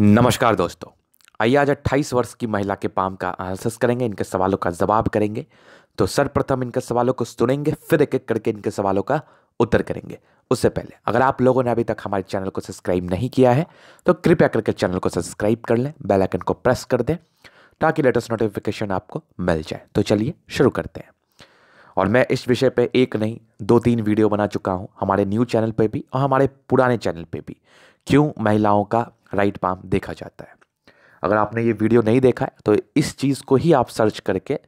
नमस्कार दोस्तों आइए आज अट्ठाईस वर्ष की महिला के पाम का एनालिसिस करेंगे इनके सवालों का जवाब करेंगे तो सर्वप्रथम इनके सवालों को सुनेंगे फिर एक एक करके इनके सवालों का उत्तर करेंगे उससे पहले अगर आप लोगों ने अभी तक हमारे चैनल को सब्सक्राइब नहीं किया है तो कृपया करके चैनल को सब्सक्राइब कर लें बेल आइकन को प्रेस कर दें ताकि लेटेस्ट नोटिफिकेशन आपको मिल जाए तो चलिए शुरू करते हैं और मैं इस विषय पर एक नहीं दो तीन वीडियो बना चुका हूँ हमारे न्यू चैनल पर भी और हमारे पुराने चैनल पर भी क्यों महिलाओं का राइट पाम देखा जाता है अगर आपने ये वीडियो नहीं देखा है तो इस चीज़ को ही आप सर्च करके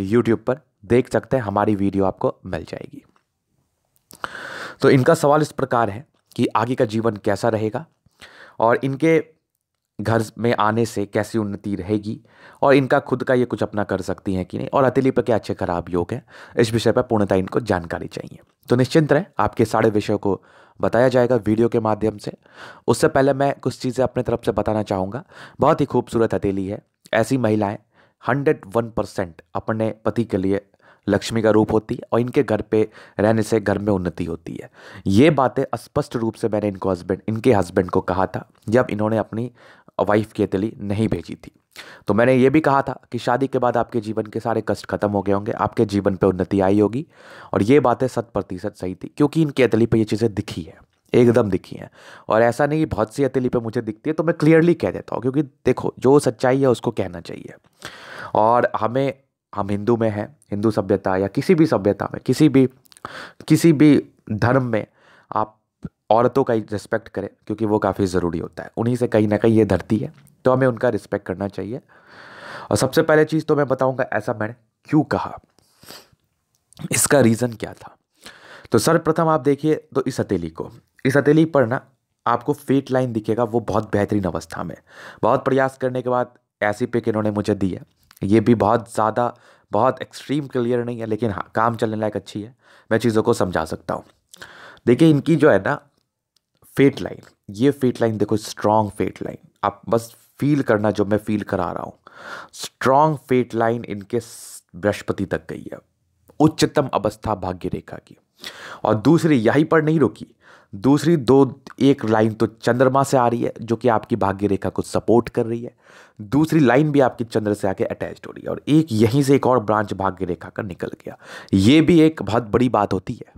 यूट्यूब पर देख सकते हैं हमारी वीडियो आपको मिल जाएगी तो इनका सवाल इस प्रकार है कि आगे का जीवन कैसा रहेगा और इनके घर में आने से कैसी उन्नति रहेगी और इनका खुद का ये कुछ अपना कर सकती हैं कि नहीं और अतिली पर क्या अच्छे खराब योग हैं इस विषय पर पूर्णतः इनको जानकारी चाहिए तो निश्चिंत रहें आपके सारे विषयों को बताया जाएगा वीडियो के माध्यम से उससे पहले मैं कुछ चीज़ें अपने तरफ से बताना चाहूँगा बहुत ही खूबसूरत हथेली है ऐसी महिलाएं हंड्रेड वन परसेंट अपने पति के लिए लक्ष्मी का रूप होती है और इनके घर पे रहने से घर में उन्नति होती है ये बातें स्पष्ट रूप से मैंने इनको हस्बैंड इनके हस्बैंड को कहा था जब इन्होंने अपनी वाइफ की अतली नहीं भेजी थी तो मैंने ये भी कहा था कि शादी के बाद आपके जीवन के सारे कष्ट खत्म हो गए होंगे आपके जीवन पर उन्नति आई होगी और ये बातें शत प्रतिशत सही थी क्योंकि इनकी अतली पर ये चीज़ें दिखी है एकदम दिखी हैं और ऐसा नहीं बहुत सी अतली पे मुझे दिखती है तो मैं क्लियरली कह देता हूँ क्योंकि देखो जो सच्चाई है उसको कहना चाहिए और हमें हम हिंदू में हैं हिंदू सभ्यता या किसी भी सभ्यता में किसी भी किसी भी धर्म में आप औरतों का रिस्पेक्ट करें क्योंकि वो काफ़ी ज़रूरी होता है उन्हीं से कहीं ना कहीं ये धरती है तो हमें उनका रिस्पेक्ट करना चाहिए और सबसे पहले चीज़ तो मैं बताऊंगा ऐसा मैंने क्यों कहा इसका रीज़न क्या था तो सर्वप्रथम आप देखिए तो इस हथेली को इस हथेली पर ना आपको फेट लाइन दिखेगा वो बहुत बेहतरीन अवस्था में बहुत प्रयास करने के बाद ऐसी पिक इन्होंने मुझे दी है ये भी बहुत ज़्यादा बहुत एक्सट्रीम क्लियर नहीं है लेकिन हाँ काम चलने लायक अच्छी है मैं चीज़ों को समझा सकता हूँ देखिए इनकी जो है ना फेट लाइन ये फेट लाइन देखो स्ट्रांग फेट लाइन आप बस फील करना जो मैं फील करा रहा हूँ स्ट्रांग फेट लाइन इनके बृहस्पति तक गई है उच्चतम अवस्था भाग्य रेखा की और दूसरी यहीं पर नहीं रुकी दूसरी दो एक लाइन तो चंद्रमा से आ रही है जो कि आपकी भाग्य रेखा को सपोर्ट कर रही है दूसरी लाइन भी आपकी चंद्र से आके अटैच हो रही है और एक यहीं से एक और ब्रांच भाग्य रेखा का निकल गया ये भी एक बहुत बड़ी बात होती है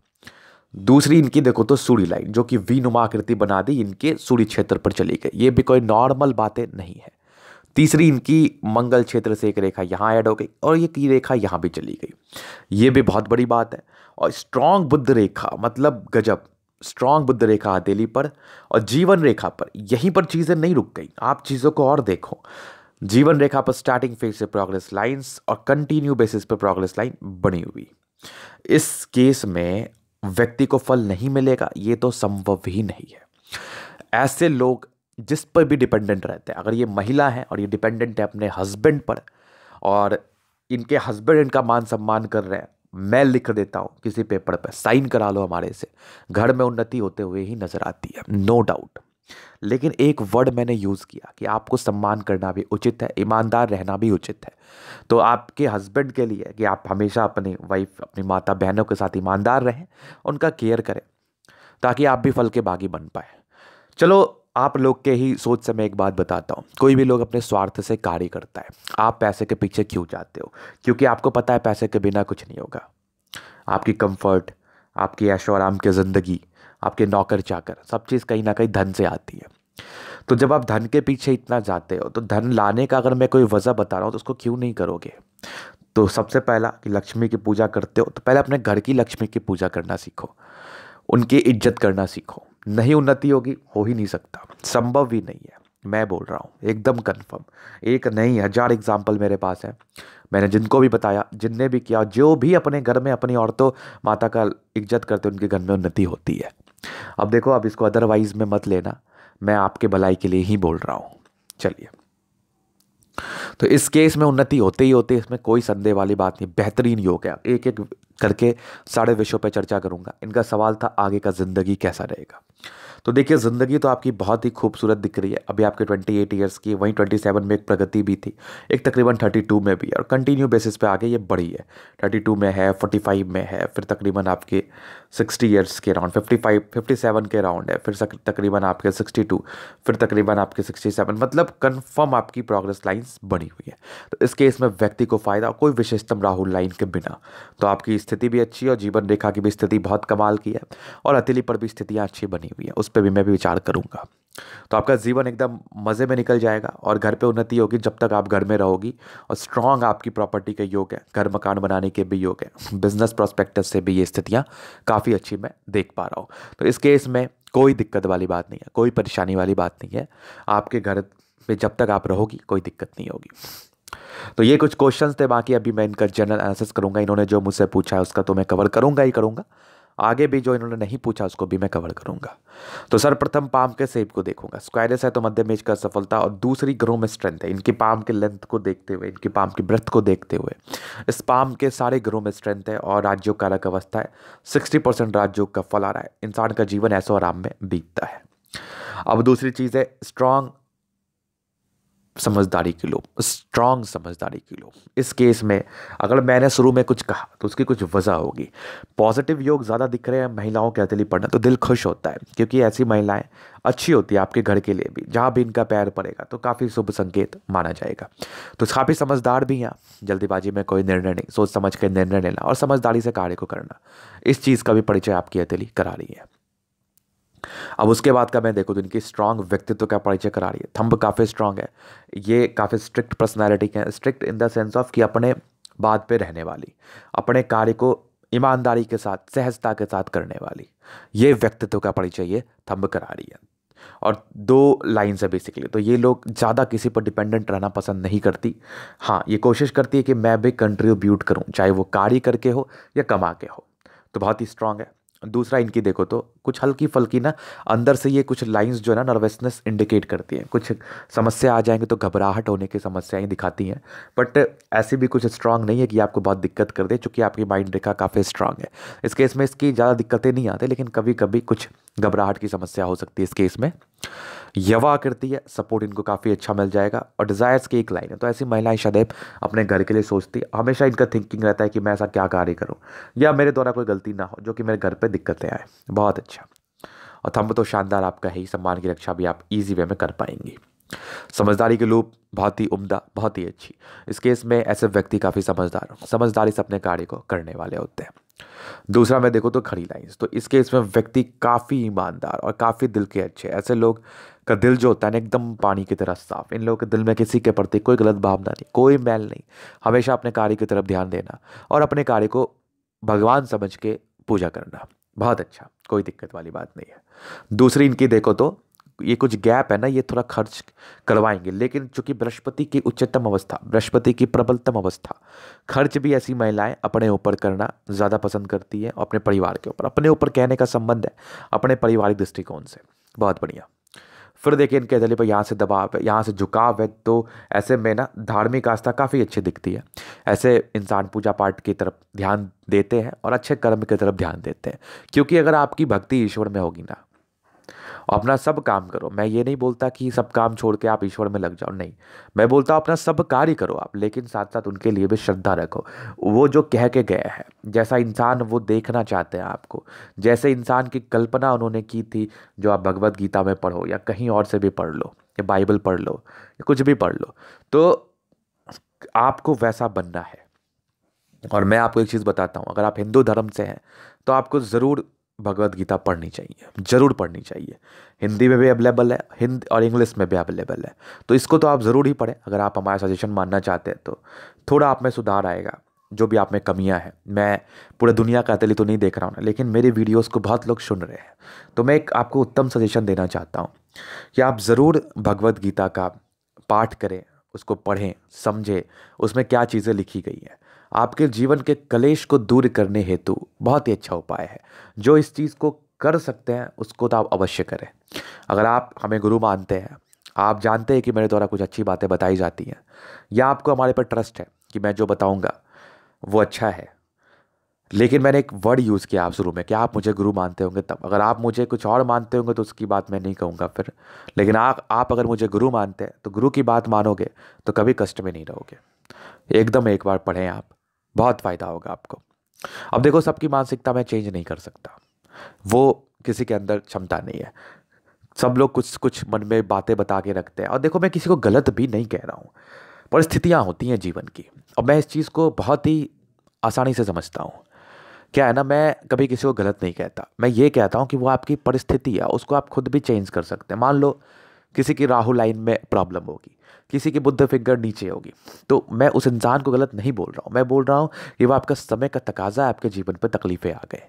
दूसरी इनकी देखो तो सूढ़ी लाइन जो कि वी नुमा आकृति बना दी इनके सूर्य क्षेत्र पर चली गई ये भी कोई नॉर्मल बातें नहीं है तीसरी इनकी मंगल क्षेत्र से एक रेखा यहाँ ऐड हो गई और ये की रेखा यहाँ भी चली गई ये भी बहुत बड़ी बात है और स्ट्रांग बुद्ध रेखा मतलब गजब स्ट्रांग बुद्ध रेखा हथेली पर और जीवन रेखा पर यहीं पर चीज़ें नहीं रुक गई आप चीज़ों को और देखो जीवन रेखा पर स्टार्टिंग फेज से प्रोग्रेस लाइंस और कंटिन्यू बेसिस पर प्रोग्रेस लाइन बनी हुई इस केस में व्यक्ति को फल नहीं मिलेगा ये तो संभव ही नहीं है ऐसे लोग जिस पर भी डिपेंडेंट रहते हैं अगर ये महिला है और ये डिपेंडेंट है अपने हस्बैंड पर और इनके हस्बैंड इनका मान सम्मान कर रहे हैं मैं लिख देता हूँ किसी पेपर पर पे, साइन करा लो हमारे से घर में उन्नति होते हुए ही नज़र आती है नो no डाउट लेकिन एक वर्ड मैंने यूज़ किया कि आपको सम्मान करना भी उचित है ईमानदार रहना भी उचित है तो आपके हस्बैंड के लिए कि आप हमेशा अपनी वाइफ अपनी माता बहनों के साथ ईमानदार रहें उनका केयर करें ताकि आप भी फल के बागी बन पाए चलो आप लोग के ही सोच से मैं एक बात बताता हूँ कोई भी लोग अपने स्वार्थ से कार्य करता है आप पैसे के पीछे क्यों जाते हो क्योंकि आपको पता है पैसे के बिना कुछ नहीं होगा आपकी कंफर्ट आपकी ऐशो आराम की ज़िंदगी आपके नौकर चाकर सब चीज़ कहीं ना कहीं धन से आती है तो जब आप धन के पीछे इतना जाते हो तो धन लाने का अगर मैं कोई वजह बता रहा हूँ तो उसको क्यों नहीं करोगे तो सबसे पहला कि लक्ष्मी की पूजा करते हो तो पहले अपने घर की लक्ष्मी की पूजा करना सीखो उनकी इज्जत करना सीखो नहीं उन्नति होगी हो ही नहीं सकता संभव भी नहीं है मैं बोल रहा हूँ एकदम कन्फर्म एक नहीं हज़ार एग्जाम्पल मेरे पास है मैंने जिनको भी बताया जिनने भी किया जो भी अपने घर में अपनी औरतों माता का इज्जत करते उनके घर में उन्नति होती है अब देखो अब इसको अदरवाइज में मत लेना मैं आपके भलाई के लिए ही बोल रहा हूँ चलिए तो इस केस में उन्नति होते ही होते इसमें कोई संदेह वाली बात नहीं बेहतरीन योग है एक एक करके सारे विषयों पर चर्चा करूंगा इनका सवाल था आगे का ज़िंदगी कैसा रहेगा तो देखिए ज़िंदगी तो आपकी बहुत ही खूबसूरत दिख रही है अभी आपके 28 इयर्स की वहीं 27 में एक प्रगति भी थी एक तकरीबन 32 में भी और कंटिन्यू बेसिस पे आगे ये बढ़ी है 32 में है 45 में है फिर तकरीबन आपके 60 इयर्स के राउंड 55 57 के राउंड है फिर तकरीबन आपके 62 फिर तकरीबन आपके 67 मतलब कन्फर्म आपकी प्रोग्रेस लाइन्स बनी हुई है तो इस केस में व्यक्ति को फ़ायदा कोई विशेषतम राहुल लाइन के बिना तो आपकी स्थिति भी अच्छी है और जीवन रेखा की भी स्थिति बहुत कमाल की है और अतिली पर भी स्थितियाँ अच्छी बनी हुई है उस पर भी मैं भी विचार करूँगा तो आपका जीवन एकदम मज़े में निकल जाएगा और घर पे उन्नति होगी जब तक आप घर में रहोगी और स्ट्रांग आपकी प्रॉपर्टी के योग है घर मकान बनाने के भी योग है बिजनेस प्रोस्पेक्टस से भी ये स्थितियाँ काफ़ी अच्छी मैं देख पा रहा हूँ तो इस केस में कोई दिक्कत वाली बात नहीं है कोई परेशानी वाली बात नहीं है आपके घर में जब तक आप रहोगी कोई दिक्कत नहीं होगी तो ये कुछ क्वेश्चंस थे बाकी अभी मैं इनका जनरल एनालिसिस करूँगा इन्होंने जो मुझसे पूछा है उसका तो मैं कवर करूँगा ही करूँगा आगे भी जो इन्होंने नहीं पूछा उसको भी मैं कवर करूंगा तो सर्वप्रथम पाम के सेप को देखूंगा स्क्वायरस है तो मध्य मेज का सफलता और दूसरी ग्रो में स्ट्रेंथ है इनकी पाम के लेंथ को देखते हुए इनकी पाम की ब्रथ को देखते हुए इस पाम के सारे ग्रो में स्ट्रेंथ है और का कारक अवस्था है सिक्सटी परसेंट राज्यों का फल आ रहा है इंसान का जीवन ऐसा आराम में बीतता है अब दूसरी चीज़ है स्ट्रांग समझदारी की लोग स्ट्रांग समझदारी की लोग इस केस में अगर मैंने शुरू में कुछ कहा तो उसकी कुछ वजह होगी पॉजिटिव योग ज़्यादा दिख रहे हैं महिलाओं के अतली पढ़ना तो दिल खुश होता है क्योंकि ऐसी महिलाएं अच्छी होती है आपके घर के लिए भी जहाँ भी इनका पैर पड़ेगा तो काफ़ी शुभ संकेत माना जाएगा तो काफ़ी समझदार भी हैं जल्दीबाजी में कोई निर्णय नहीं सोच समझ के निर्णय लेना और समझदारी से कार्य को करना इस चीज़ का भी परिचय आपकी अतली करा रही है अब उसके बाद का मैं देखूँ तो इनकी स्ट्रांग व्यक्तित्व का परिचय करा रही है थंब काफ़ी स्ट्रांग है ये काफ़ी स्ट्रिक्ट पर्सनैलिटी के हैं strict in the sense of कि अपने बात पे रहने वाली अपने कार्य को ईमानदारी के साथ सहजता के साथ करने वाली ये व्यक्तित्व का परिचय ये थंब करा रही है और दो लाइन्स है बेसिकली तो ये लोग ज़्यादा किसी पर डिपेंडेंट रहना पसंद नहीं करती हाँ ये कोशिश करती है कि मैं भी कंट्रीब्यूट करूँ चाहे वो कार्य करके हो या कमा के हो तो बहुत ही स्ट्रांग है दूसरा इनकी देखो तो कुछ हल्की फल्की ना अंदर से ये कुछ लाइंस जो है ना नर्वसनेस इंडिकेट करती हैं कुछ समस्या आ जाएंगे तो घबराहट होने की समस्याएं दिखाती हैं बट ऐसी भी कुछ स्ट्रांग नहीं है कि आपको बहुत दिक्कत कर दे चूँकि आपकी माइंड रेखा काफ़ी स्ट्रांग है इस केस में इसकी ज़्यादा दिक्कतें नहीं आती लेकिन कभी कभी कुछ घबराहट की समस्या हो सकती है इस केस में यवा करती है सपोर्ट इनको काफ़ी अच्छा मिल जाएगा और डिज़ायर्स की एक लाइन है तो ऐसी महिलाएं शायद अपने घर के लिए सोचती है हमेशा इनका थिंकिंग रहता है कि मैं ऐसा क्या कार्य करूँ या मेरे द्वारा कोई गलती ना हो जो कि मेरे घर पर दिक्कतें आए बहुत अच्छा और थम्ब तो शानदार आपका ही सम्मान की रक्षा भी आप ईजी वे में कर पाएंगी समझदारी के लूप बहुत ही उम्दा बहुत ही अच्छी इस केस में ऐसे व्यक्ति काफ़ी समझदार समझदारी से अपने कार्य को करने वाले होते हैं दूसरा मैं देखो तो खड़ी लाइंस तो इस केस में व्यक्ति काफ़ी ईमानदार और काफ़ी दिल के अच्छे ऐसे लोग का दिल जो होता है ना एकदम पानी की तरह साफ इन लोगों के दिल में किसी के प्रति कोई गलत भावना नहीं कोई मैल नहीं हमेशा अपने कार्य की तरफ ध्यान देना और अपने कार्य को भगवान समझ के पूजा करना बहुत अच्छा कोई दिक्कत वाली बात नहीं है दूसरी इनकी देखो तो ये कुछ गैप है ना ये थोड़ा खर्च करवाएंगे लेकिन चूंकि बृहस्पति की उच्चतम अवस्था बृहस्पति की प्रबलतम अवस्था खर्च भी ऐसी महिलाएं अपने ऊपर करना ज़्यादा पसंद करती है अपने परिवार के ऊपर अपने ऊपर कहने का संबंध है अपने पारिवारिक दृष्टिकोण से बहुत बढ़िया फिर देखिए इनके जले पर यहाँ से दबाव है यहाँ से झुकाव है तो ऐसे में ना धार्मिक आस्था काफ़ी अच्छी दिखती है ऐसे इंसान पूजा पाठ की तरफ ध्यान देते हैं और अच्छे कर्म की तरफ ध्यान देते हैं क्योंकि अगर आपकी भक्ति ईश्वर में होगी ना अपना सब काम करो मैं ये नहीं बोलता कि सब काम छोड़ के आप ईश्वर में लग जाओ नहीं मैं बोलता हूँ अपना सब कार्य करो आप लेकिन साथ साथ उनके लिए भी श्रद्धा रखो वो जो कह के गए हैं जैसा इंसान वो देखना चाहते हैं आपको जैसे इंसान की कल्पना उन्होंने की थी जो आप भगवत गीता में पढ़ो या कहीं और से भी पढ़ लो या बाइबल पढ़ लो या कुछ भी पढ़ लो तो आपको वैसा बनना है और मैं आपको एक चीज़ बताता हूँ अगर आप हिंदू धर्म से हैं तो आपको ज़रूर भगवत गीता पढ़नी चाहिए ज़रूर पढ़नी चाहिए हिंदी में भी अवेलेबल है हिंदी और इंग्लिश में भी अवेलेबल है तो इसको तो आप ज़रूर ही पढ़ें अगर आप हमारा सजेशन मानना चाहते हैं तो थोड़ा आप में सुधार आएगा जो भी आप में कमियां हैं मैं पूरे दुनिया का अतली तो नहीं देख रहा हूँ लेकिन मेरे वीडियोस को बहुत लोग सुन रहे हैं तो मैं एक आपको उत्तम सजेशन देना चाहता हूँ कि आप ज़रूर भगवत गीता का पाठ करें उसको पढ़ें समझें उसमें क्या चीज़ें लिखी गई हैं आपके जीवन के कलेश को दूर करने हेतु बहुत ही अच्छा उपाय है जो इस चीज़ को कर सकते हैं उसको तो आप अवश्य करें अगर आप हमें गुरु मानते हैं आप जानते हैं कि मेरे द्वारा कुछ अच्छी बातें बताई जाती हैं या आपको हमारे पर ट्रस्ट है कि मैं जो बताऊंगा वो अच्छा है लेकिन मैंने एक वर्ड यूज़ किया आप शुरू में कि आप मुझे गुरु मानते होंगे तब अगर आप मुझे कुछ और मानते होंगे तो उसकी बात मैं नहीं कहूँगा फिर लेकिन आ, आप अगर मुझे गुरु मानते हैं तो गुरु की बात मानोगे तो कभी कष्ट में नहीं रहोगे एकदम एक बार पढ़ें आप बहुत फ़ायदा होगा आपको अब देखो सबकी मानसिकता मैं चेंज नहीं कर सकता वो किसी के अंदर क्षमता नहीं है सब लोग कुछ कुछ मन में बातें बता के रखते हैं और देखो मैं किसी को गलत भी नहीं कह रहा हूँ परिस्थितियाँ होती हैं जीवन की और मैं इस चीज़ को बहुत ही आसानी से समझता हूँ क्या है ना मैं कभी किसी को गलत नहीं कहता मैं ये कहता हूँ कि वो आपकी परिस्थिति है उसको आप खुद भी चेंज कर सकते हैं मान लो किसी की राहु लाइन में प्रॉब्लम होगी किसी की बुद्ध फिगर नीचे होगी तो मैं उस इंसान को गलत नहीं बोल रहा हूँ मैं बोल रहा हूँ कि वह आपका समय का तकाजा आपके जीवन पर तकलीफ़ें आ गए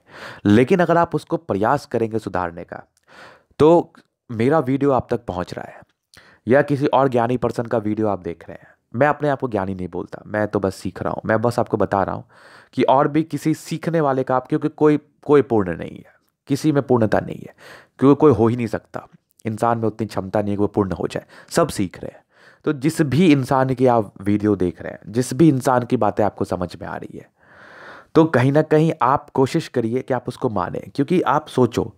लेकिन अगर आप उसको प्रयास करेंगे सुधारने का तो मेरा वीडियो आप तक पहुँच रहा है या किसी और ज्ञानी पर्सन का वीडियो आप देख रहे हैं मैं अपने आप को ज्ञानी नहीं बोलता मैं तो बस सीख रहा हूँ मैं बस आपको बता रहा हूँ कि और भी किसी सीखने वाले का आप क्योंकि कोई कोई पूर्ण नहीं है किसी में पूर्णता नहीं है क्योंकि कोई हो ही नहीं सकता इंसान में उतनी क्षमता नहीं है कि वो पूर्ण हो जाए सब सीख रहे हैं तो जिस भी इंसान की आप वीडियो देख रहे हैं जिस भी इंसान की बातें आपको समझ में आ रही है तो कहीं ना कहीं आप कोशिश करिए कि आप उसको माने क्योंकि आप सोचो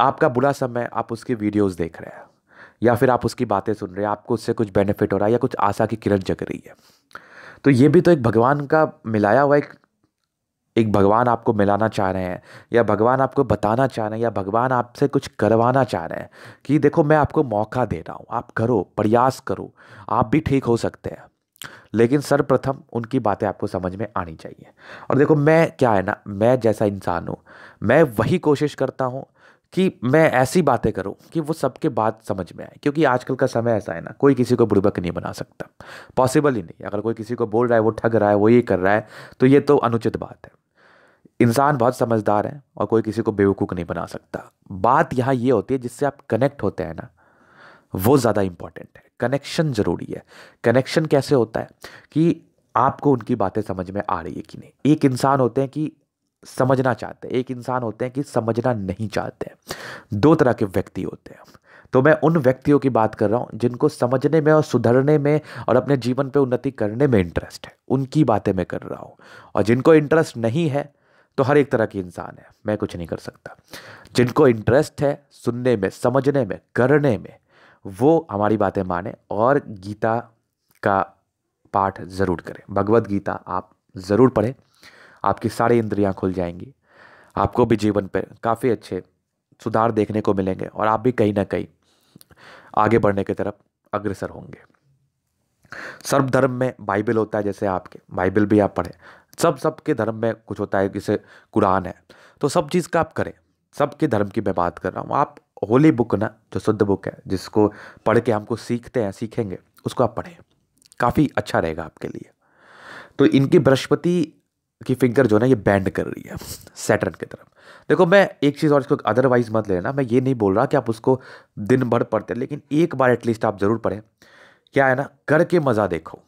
आपका बुरा समय आप उसकी वीडियोस देख रहे हैं या फिर आप उसकी बातें सुन रहे हैं आपको उससे कुछ बेनिफिट हो रहा है या कुछ आशा की किरण जग रही है तो ये भी तो एक भगवान का मिलाया हुआ एक एक भगवान आपको मिलाना चाह रहे हैं या भगवान आपको बताना चाह रहे हैं या भगवान आपसे कुछ करवाना चाह रहे हैं कि देखो मैं आपको मौका दे रहा हूँ आप करो प्रयास करो आप भी ठीक हो सकते हैं लेकिन सर्वप्रथम उनकी बातें आपको समझ में आनी चाहिए और देखो मैं क्या है ना मैं जैसा इंसान हूँ मैं वही कोशिश करता हूँ कि मैं ऐसी बातें करूं कि वो सबके बात समझ में आए क्योंकि आजकल का समय ऐसा है ना कोई किसी को बुड़बक नहीं बना सकता पॉसिबल ही नहीं अगर कोई किसी को बोल रहा है वो ठग रहा है वो ये कर रहा है तो ये तो अनुचित बात है इंसान बहुत समझदार है और कोई किसी को बेवकूफ़ नहीं बना सकता बात यहाँ ये होती है जिससे आप कनेक्ट होते हैं ना वो ज़्यादा इम्पॉर्टेंट है कनेक्शन ज़रूरी है कनेक्शन कैसे होता है कि आपको उनकी बातें समझ में आ रही है कि नहीं एक इंसान होते हैं कि समझना चाहते हैं एक इंसान होते हैं कि समझना नहीं चाहते हैं दो तरह के व्यक्ति होते हैं तो मैं उन व्यक्तियों की बात कर रहा हूँ जिनको समझने में और सुधरने में और अपने जीवन पर उन्नति करने में इंटरेस्ट है उनकी बातें मैं कर रहा हूँ और जिनको इंटरेस्ट नहीं है तो हर एक तरह की इंसान है मैं कुछ नहीं कर सकता जिनको इंटरेस्ट है सुनने में समझने में करने में वो हमारी बातें माने और गीता का पाठ ज़रूर करें भगवत गीता आप ज़रूर पढ़ें आपकी सारी इंद्रियां खुल जाएंगी आपको भी जीवन पर काफ़ी अच्छे सुधार देखने को मिलेंगे और आप भी कहीं ना कहीं आगे बढ़ने की तरफ अग्रसर होंगे सर्वधर्म में बाइबल होता है जैसे आपके बाइबल भी आप पढ़ें सब सब के धर्म में कुछ होता है जैसे कुरान है तो सब चीज़ का आप करें सब के धर्म की मैं बात कर रहा हूँ आप होली बुक ना जो शुद्ध बुक है जिसको पढ़ के हमको सीखते हैं सीखेंगे उसको आप पढ़ें काफ़ी अच्छा रहेगा आपके लिए तो इनकी बृहस्पति की फिंगर जो है ना ये बैंड कर रही है सैटर्न की तरफ देखो मैं एक चीज़ और इसको अदरवाइज मत लेना मैं ये नहीं बोल रहा कि आप उसको दिन भर पढ़ते लेकिन एक बार एटलीस्ट आप ज़रूर पढ़ें क्या है ना करके मज़ा देखो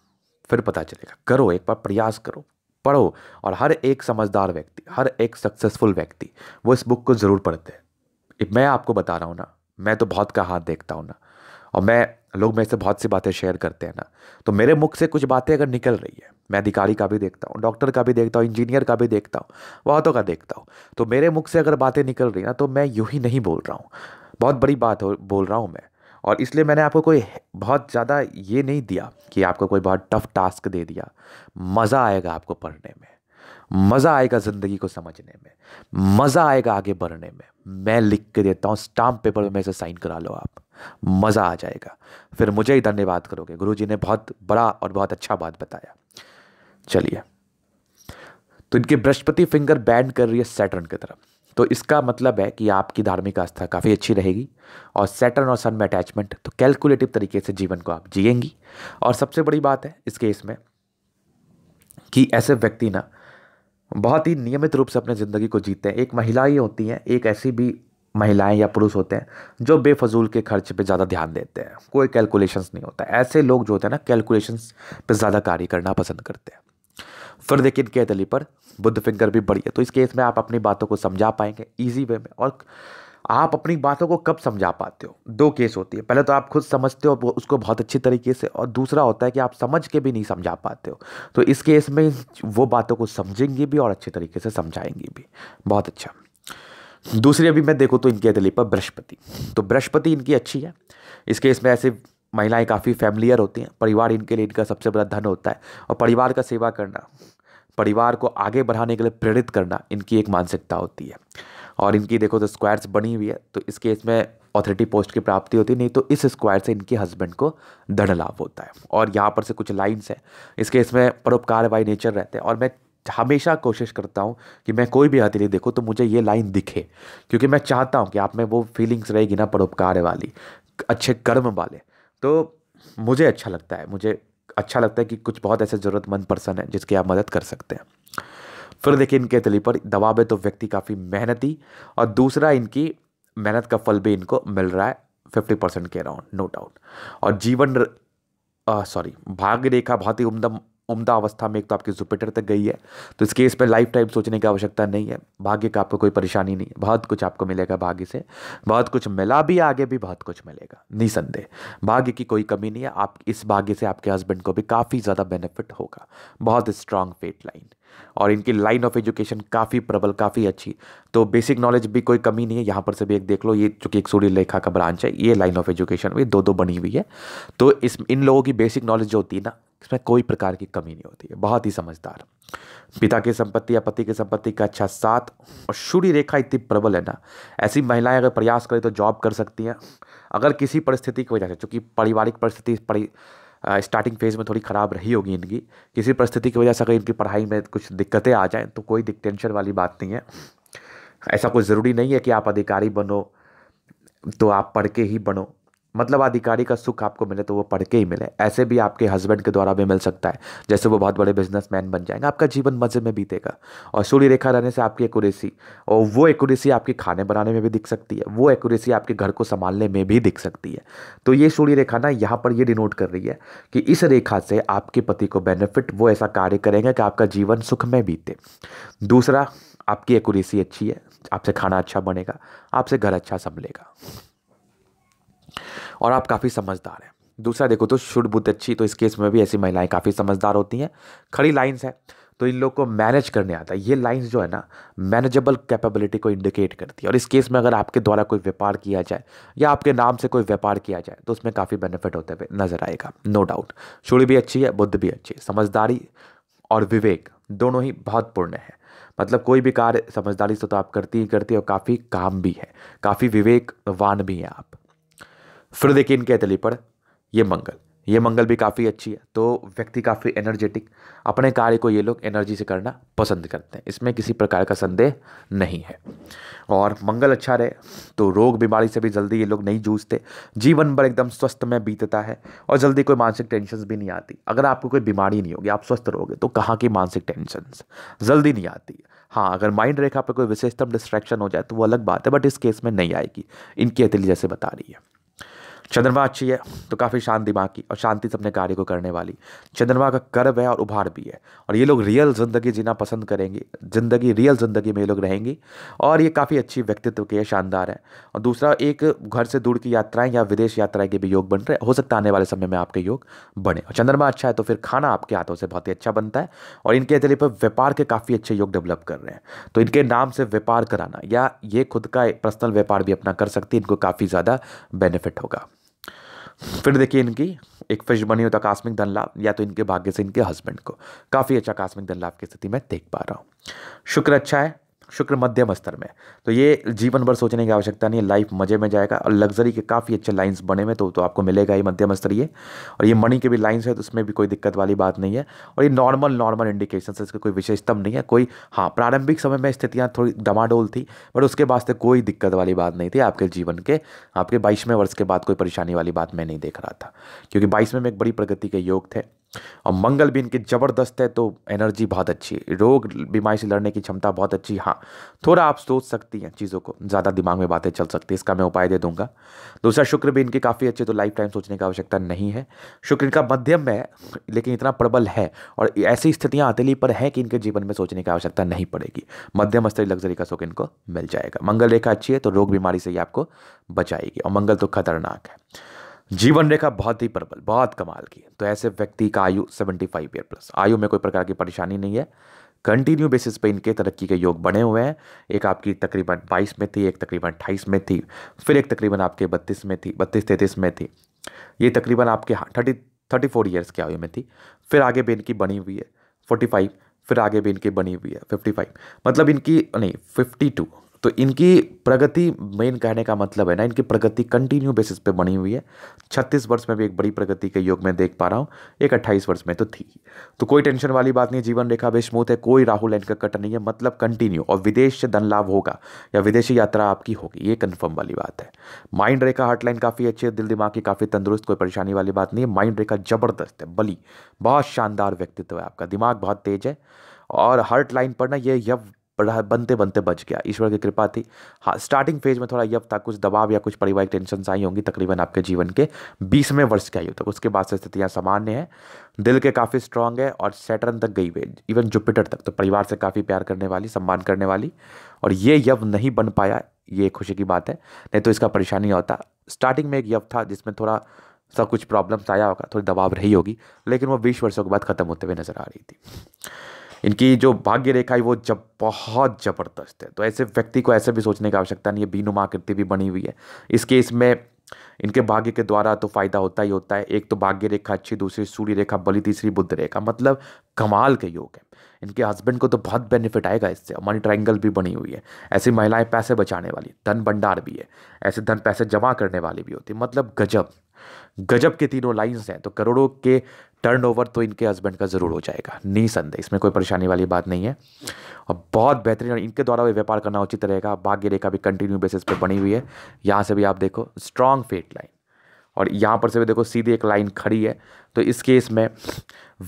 फिर पता चलेगा करो एक बार प्रयास करो पढ़ो और हर एक समझदार व्यक्ति हर एक सक्सेसफुल व्यक्ति वो इस बुक को ज़रूर पढ़ते हैं मैं आपको बता रहा हूँ ना मैं तो बहुत का हाथ देखता हूँ ना और मैं लोग मेरे से बहुत सी बातें शेयर करते हैं ना तो मेरे मुख से कुछ बातें अगर निकल रही है मैं अधिकारी का भी देखता हूँ डॉक्टर का भी देखता हूँ इंजीनियर का भी देखता हूँ बहुतों का देखता हूँ तो मेरे मुख से अगर बातें निकल रही ना तो मैं यूँ ही नहीं बोल रहा हूँ बहुत बड़ी बात हो बोल रहा हूँ मैं और इसलिए मैंने आपको कोई बहुत ज़्यादा ये नहीं दिया कि आपको कोई बहुत टफ टास्क दे दिया मज़ा आएगा आपको पढ़ने में मज़ा आएगा ज़िंदगी को समझने में मज़ा आएगा आगे बढ़ने में मैं लिख के देता हूँ स्टाम्प पेपर में से साइन करा लो आप मज़ा आ जाएगा फिर मुझे ही धन्यवाद करोगे गुरु जी ने बहुत बड़ा और बहुत अच्छा बात बताया चलिए तो इनकी बृहस्पति फिंगर बैंड कर रही है सैटर्न की तरफ तो इसका मतलब है कि आपकी धार्मिक आस्था काफ़ी अच्छी रहेगी और सैटर्न और सन में अटैचमेंट तो कैलकुलेटिव तरीके से जीवन को आप जियेंगी और सबसे बड़ी बात है इस केस में कि ऐसे व्यक्ति ना बहुत ही नियमित रूप से अपने ज़िंदगी को जीते हैं एक महिला ही होती हैं एक ऐसी भी महिलाएं या पुरुष होते हैं जो बेफजूल के खर्च पे ज़्यादा ध्यान देते हैं कोई कैलकुलेशंस नहीं होता ऐसे लोग जो होते हैं ना कैलकुलेशंस पे ज़्यादा कार्य करना पसंद करते हैं फिर देखिए इनके तली पर बुद्ध फिंगर भी बढ़िया तो इस केस में आप अपनी बातों को समझा पाएंगे ईजी वे में और आप अपनी बातों को कब समझा पाते हो दो केस होती है पहले तो आप खुद समझते हो उसको बहुत अच्छी तरीके से और दूसरा होता है कि आप समझ के भी नहीं समझा पाते हो तो इस केस में वो बातों को समझेंगी भी और अच्छे तरीके से समझाएंगे भी बहुत अच्छा दूसरी अभी मैं देखूँ तो इनके दली पर बृहस्पति तो बृहस्पति इनकी अच्छी है इस केस में ऐसे महिलाएं काफ़ी फैमिलियर होती हैं परिवार इनके लिए इनका सबसे बड़ा धन होता है और परिवार का सेवा करना परिवार को आगे बढ़ाने के लिए प्रेरित करना इनकी एक मानसिकता होती है और इनकी देखो तो स्क्वायर्स बनी हुई है तो इस केस में ऑथोरिटी पोस्ट की प्राप्ति होती नहीं तो इस स्क्वायर से इनके हस्बैंड को धन लाभ होता है और यहाँ पर से कुछ लाइन्स हैं इस केस में परोपकार बाई नेचर रहते हैं और मैं हमेशा कोशिश करता हूँ कि मैं कोई भी हथेली देखूँ तो मुझे ये लाइन दिखे क्योंकि मैं चाहता हूँ कि आप में वो फीलिंग्स रहेगी ना परोपकार वाली अच्छे कर्म वाले तो मुझे अच्छा लगता है मुझे अच्छा लगता है कि कुछ बहुत ऐसे ज़रूरतमंद पर्सन है जिसकी आप मदद कर सकते हैं फिर देखिए इनके तली पर दबाव है तो व्यक्ति काफ़ी मेहनती और दूसरा इनकी मेहनत का फल भी इनको मिल रहा है फिफ्टी परसेंट के अराउंड नो डाउट और जीवन सॉरी भाग्य रेखा बहुत ही उमदम उम्दा अवस्था में एक तो आपकी जुपिटर तक गई है तो इस केस पे लाइफ टाइम सोचने की आवश्यकता नहीं है भाग्य का आपको कोई परेशानी नहीं है बहुत कुछ आपको मिलेगा भाग्य से बहुत कुछ मिला भी आगे भी बहुत कुछ मिलेगा निसंदेह भाग्य की कोई कमी नहीं है आप इस भाग्य से आपके हस्बैंड को भी काफ़ी ज़्यादा बेनिफिट होगा बहुत स्ट्रांग फेट लाइन और इनकी लाइन ऑफ एजुकेशन काफ़ी प्रबल काफ़ी अच्छी तो बेसिक नॉलेज भी कोई कमी नहीं है यहाँ पर से भी एक देख लो ये चूंकि एक सूर्य लेखा का ब्रांच है ये लाइन ऑफ एजुकेशन भी दो दो बनी हुई है तो इस इन लोगों की बेसिक नॉलेज जो होती है ना इसमें कोई प्रकार की कमी नहीं होती है बहुत ही समझदार पिता की संपत्ति या पति की संपत्ति का अच्छा साथ और शूढ़ी रेखा इतनी प्रबल है ना ऐसी महिलाएं अगर प्रयास करें तो जॉब कर सकती हैं अगर किसी परिस्थिति की वजह से चूँकि पारिवारिक परिस्थिति स्टार्टिंग फेज़ में थोड़ी ख़राब रही होगी इनकी किसी परिस्थिति की वजह से अगर इनकी पढ़ाई में कुछ दिक्कतें आ जाएँ तो कोई टेंशन वाली बात नहीं है ऐसा कोई ज़रूरी नहीं है कि आप अधिकारी बनो तो आप पढ़ के ही बनो मतलब अधिकारी का सुख आपको मिले तो वो पढ़ के ही मिले ऐसे भी आपके हस्बैंड के द्वारा भी मिल सकता है जैसे वो बहुत बड़े बिजनेसमैन बन जाएंगे आपका जीवन मज़े में बीतेगा और सूर्य रेखा रहने से आपकी एक्यूरेसी और वो एक्यूरेसी आपके खाने बनाने में भी दिख सकती है वो एक्यूरेसी आपके घर को संभालने में भी दिख सकती है तो ये सूर्य रेखा ना यहाँ पर ये डिनोट कर रही है कि इस रेखा से आपके पति को बेनिफिट वो ऐसा कार्य करेंगे कि आपका जीवन सुख में बीते दूसरा आपकी एक्यूरेसी अच्छी है आपसे खाना अच्छा बनेगा आपसे घर अच्छा संभलेगा और आप काफ़ी समझदार हैं दूसरा देखो तो शुड बुद्ध अच्छी तो इस केस में भी ऐसी महिलाएं काफ़ी समझदार होती हैं खड़ी लाइंस है तो इन लोग को मैनेज करने आता है ये लाइंस जो है ना मैनेजेबल कैपेबिलिटी को इंडिकेट करती है और इस केस में अगर आपके द्वारा कोई व्यापार किया जाए या आपके नाम से कोई व्यापार किया जाए तो उसमें काफ़ी बेनिफिट होते हुए नजर आएगा नो डाउट शुड़ भी अच्छी है बुद्ध भी अच्छी है समझदारी और विवेक दोनों ही बहुत पूर्ण है मतलब कोई भी कार्य समझदारी से तो आप करती ही करती है और काफ़ी काम भी है काफ़ी विवेकवान भी हैं आप फिर देखिए इनके तली पर ये मंगल ये मंगल भी काफ़ी अच्छी है तो व्यक्ति काफ़ी एनर्जेटिक अपने कार्य को ये लोग एनर्जी से करना पसंद करते हैं इसमें किसी प्रकार का संदेह नहीं है और मंगल अच्छा रहे तो रोग बीमारी से भी जल्दी ये लोग नहीं जूझते जीवन भर एकदम स्वस्थ में बीतता है और जल्दी कोई मानसिक टेंशन भी नहीं आती अगर आपको कोई बीमारी नहीं होगी आप स्वस्थ रहोगे तो कहाँ की मानसिक टेंशन जल्दी नहीं आती हाँ अगर माइंड रेखा पर कोई विशेषतम डिस्ट्रैक्शन हो जाए तो वो अलग बात है बट इस केस में नहीं आएगी इनकी अतिली जैसे बता रही है चंद्रमा अच्छी है तो काफ़ी शांत दिमाग की और शांति से अपने कार्य को करने वाली चंद्रमा का कर्व है और उभार भी है और ये लोग रियल ज़िंदगी जीना पसंद करेंगे ज़िंदगी रियल ज़िंदगी में ये लोग रहेंगे और ये काफ़ी अच्छी व्यक्तित्व के शानदार है और दूसरा एक घर से दूर की यात्राएं या विदेश यात्राएं के भी योग बन रहे हो सकता है आने वाले समय में आपके योग बने और चंद्रमा अच्छा है तो फिर खाना आपके हाथों से बहुत ही अच्छा बनता है और इनके अतिरिक्त व्यापार के काफ़ी अच्छे योग डेवलप कर रहे हैं तो इनके नाम से व्यापार कराना या ये खुद का पर्सनल व्यापार भी अपना कर सकती है इनको काफ़ी ज़्यादा बेनिफिट होगा फिर देखिए इनकी एक फिश बनी हो तो आकस्मिक धन लाभ या तो इनके भाग्य से इनके हस्बैंड को काफ़ी अच्छा आकस्मिक धन लाभ की स्थिति मैं देख पा रहा हूँ शुक्र अच्छा है शुक्र मध्यम स्तर में तो ये जीवन भर सोचने की आवश्यकता नहीं है लाइफ मज़े में जाएगा और लग्जरी के काफ़ी अच्छे लाइंस बने हुए तो तो आपको मिलेगा ये मध्यम स्तरीय और ये मनी के भी लाइंस है तो उसमें भी कोई दिक्कत वाली बात नहीं है और ये नॉर्मल नॉर्मल इंडिकेशन है इसका कोई विशेषतम नहीं है कोई हाँ प्रारंभिक समय में स्थितियाँ थोड़ी दमाडोल थी बट उसके वास्ते कोई दिक्कत वाली बात नहीं थी आपके जीवन के आपके बाईसवें वर्ष के बाद कोई परेशानी वाली बात मैं नहीं देख रहा था क्योंकि बाईसवें में एक बड़ी प्रगति के योग थे और मंगल भी इनकी ज़बरदस्त है तो एनर्जी बहुत अच्छी है रोग बीमारी से लड़ने की क्षमता बहुत अच्छी हाँ थोड़ा आप सोच सकती हैं चीज़ों को ज़्यादा दिमाग में बातें चल सकती है इसका मैं उपाय दे दूंगा दूसरा शुक्र भी इनके काफ़ी अच्छे तो लाइफ टाइम सोचने की आवश्यकता नहीं है शुक्र इनका मध्यम है लेकिन इतना प्रबल है और ऐसी स्थितियाँ अतली पर हैं कि इनके जीवन में सोचने की आवश्यकता नहीं पड़ेगी मध्यम स्तरीय लग्जरी का सुख इनको मिल जाएगा मंगल रेखा अच्छी है तो रोग बीमारी से ही आपको बचाएगी और मंगल तो खतरनाक है जीवन रेखा बहुत ही प्रबल बहुत कमाल की है तो ऐसे व्यक्ति का आयु 75 ईयर प्लस आयु में कोई प्रकार की परेशानी नहीं है कंटिन्यू बेसिस पे इनके तरक्की के योग बने हुए हैं एक आपकी तकरीबन 22 में थी एक तकरीबन 28 में थी फिर एक तकरीबन आपके 32 में थी बत्तीस तैंतीस में थी ये तकरीबन आपके हाँ, थर्टी थर्टी फोर ईयर्स की आयु में थी फिर आगे भी इनकी बनी हुई है फोर्टी फाइव फिर आगे भी इनकी बनी हुई है फिफ्टी फाइव मतलब इनकी नहीं फिफ्टी टू तो इनकी प्रगति मेन कहने का मतलब है ना इनकी प्रगति कंटिन्यू बेसिस पे बनी हुई है छत्तीस वर्ष में भी एक बड़ी प्रगति के योग में देख पा रहा हूँ एक अट्ठाईस वर्ष में तो थी तो कोई टेंशन वाली बात नहीं जीवन रेखा भी स्मूथ है कोई राहुल लाइन का कट नहीं है मतलब कंटिन्यू और विदेश से धन लाभ होगा या विदेशी यात्रा आपकी होगी ये कन्फर्म वाली बात है माइंड रेखा लाइन काफ़ी अच्छी है दिल दिमाग की काफ़ी तंदुरुस्त कोई परेशानी वाली बात नहीं है माइंड रेखा जबरदस्त है बली बहुत शानदार व्यक्तित्व है आपका दिमाग बहुत तेज है और हर्ट लाइन पर ना ये यव पढ़ा बनते बनते बच गया ईश्वर की कृपा थी हाँ स्टार्टिंग फेज में थोड़ा यब था कुछ दबाव या कुछ पारिवारिक टेंशन आई होंगी तकरीबन आपके जीवन के बीसवें वर्ष के आयु तक उसके बाद से स्थितियाँ सामान्य है दिल के काफ़ी स्ट्रांग है और सेटरन तक गई हुई इवन जुपिटर तक तो परिवार से काफ़ी प्यार करने वाली सम्मान करने वाली और ये यव नहीं बन पाया ये खुशी की बात है नहीं तो इसका परेशानी होता स्टार्टिंग में एक यव था जिसमें थोड़ा सा कुछ प्रॉब्लम्स आया होगा थोड़ी दबाव रही होगी लेकिन वो बीस वर्षों के बाद ख़त्म होते हुए नज़र आ रही थी इनकी जो भाग्य रेखा है वो जब बहुत ज़बरदस्त है तो ऐसे व्यक्ति को ऐसे भी सोचने की आवश्यकता नहीं है बीनुमा आकृति भी बनी हुई है इस केस में इनके भाग्य के द्वारा तो फायदा होता ही होता है एक तो भाग्य रेखा अच्छी दूसरी सूर्य रेखा बली तीसरी बुद्ध रेखा मतलब कमाल के योग है इनके हस्बैंड को तो बहुत बेनिफिट आएगा इससे मनी ट्रायंगल भी बनी हुई है ऐसी महिलाएं पैसे बचाने वाली धन भंडार भी है ऐसे धन पैसे जमा करने वाली भी होती है मतलब गजब गजब के तीनों लाइंस हैं तो करोड़ों के टर्नओवर तो इनके हस्बैंड का ज़रूर हो जाएगा निसंदेह इसमें कोई परेशानी वाली बात नहीं है और बहुत बेहतरीन और इनके द्वारा भी व्यापार करना उचित रहेगा भाग्य रेखा भी कंटिन्यू बेसिस पर बनी हुई है यहाँ से भी आप देखो स्ट्रॉन्ग फेट लाइन और यहाँ पर से भी देखो सीधी एक लाइन खड़ी है तो इस केस में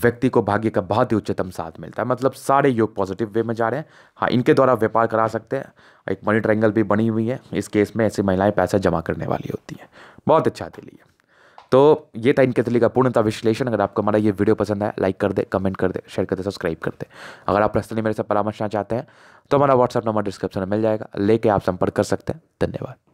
व्यक्ति को भाग्य का बहुत ही उच्चतम साथ मिलता है मतलब सारे योग पॉजिटिव वे में जा रहे हैं हाँ इनके द्वारा व्यापार करा सकते हैं एक मनी ट्रैंगल भी बनी हुई है इस केस में ऐसी महिलाएं पैसा जमा करने वाली होती हैं बहुत अच्छा दिल्ली है तो ये था इनके तली का पूर्णता विश्लेषण अगर आपको हमारा ये वीडियो पसंद है लाइक कर दे कमेंट कर दे शेयर कर दे सब्सक्राइब कर दे अगर आप पर्सनली मेरे से परामर्श चाहते हैं तो हमारा व्हाट्सअप नंबर डिस्क्रिप्शन में मिल जाएगा लेके आप संपर्क कर सकते हैं धन्यवाद